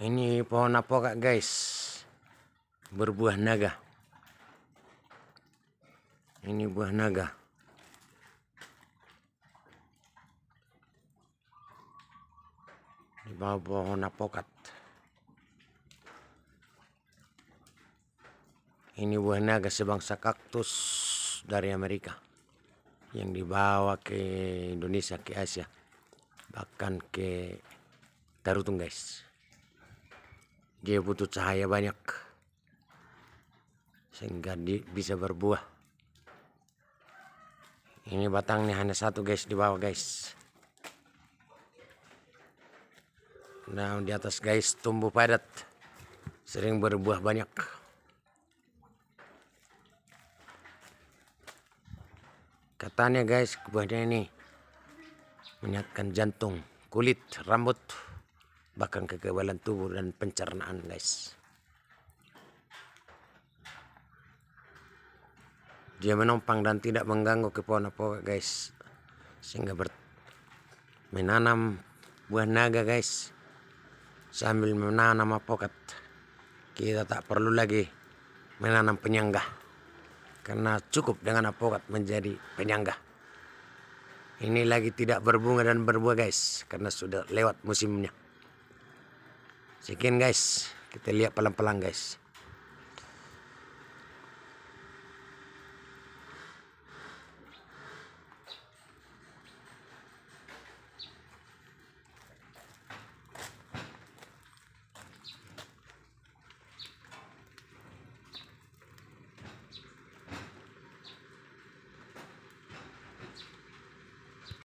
Ini pohon apokat guys. Berbuah naga. Ini buah naga. Di bawah pohon apokat. Ini buah naga sebangsa kaktus dari Amerika. Yang dibawa ke Indonesia, ke Asia. Bahkan ke Tarutung guys dia butuh cahaya banyak sehingga dia bisa berbuah ini batangnya hanya satu guys di bawah guys Nah di atas guys tumbuh padat sering berbuah banyak katanya guys buahnya ini menyehatkan jantung kulit rambut bahkan kekebalan tubuh dan pencernaan guys dia menopang dan tidak mengganggu kepona pokok guys sehingga ber menanam buah naga guys sambil menanam apokat kita tak perlu lagi menanam penyangga karena cukup dengan apokat menjadi penyangga ini lagi tidak berbunga dan berbuah guys karena sudah lewat musimnya Sekian guys. Kita lihat pelan-pelan guys.